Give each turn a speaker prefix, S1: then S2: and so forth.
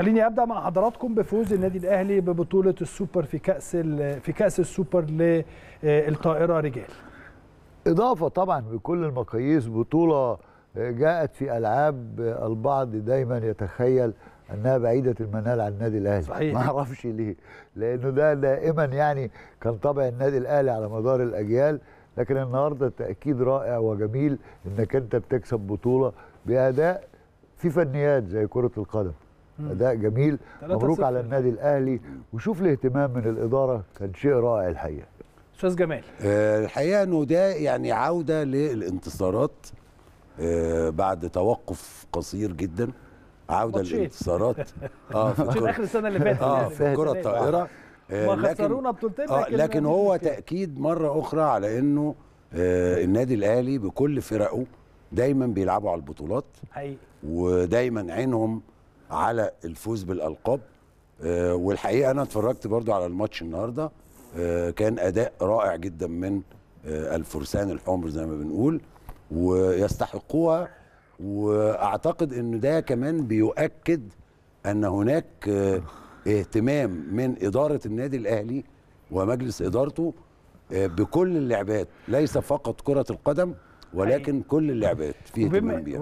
S1: خليني ابدا مع حضراتكم بفوز النادي الاهلي ببطوله السوبر في كاس في كاس السوبر للطائره آه، رجال اضافه طبعا بكل المقاييس بطوله جاءت في العاب البعض دايما يتخيل انها بعيده المنال عن النادي الاهلي صحيح. ما اعرفش ليه لانه ده دائما يعني كان طبع النادي الاهلي على مدار الاجيال لكن النهارده تاكيد رائع وجميل انك انت بتكسب بطوله باداء في فنيات زي كره القدم اداء جميل مبروك على النادي الاهلي وشوف الاهتمام من الاداره كان شيء رائع الحقيقه استاذ جمال آه، الحقيقه انه ده يعني عوده للانتصارات
S2: آه، بعد توقف قصير جدا عوده للانتصارات اه في اخر السنه اللي فاتت اه يعني. في الكره الطائره لكن آه لكن آه، هو تاكيد مره اخرى على انه آه النادي الاهلي بكل فرقه دايما بيلعبوا على البطولات حقيقي ودايما عينهم على الفوز بالالقاب آه، والحقيقه انا اتفرجت برضو على الماتش النهارده آه، كان اداء رائع جدا من آه، الفرسان الحمر زي ما بنقول ويستحقوها واعتقد ان ده كمان بيؤكد ان هناك اهتمام من اداره النادي الاهلي ومجلس ادارته بكل اللعبات ليس فقط كره القدم ولكن كل اللعبات فيه اهتمام بيها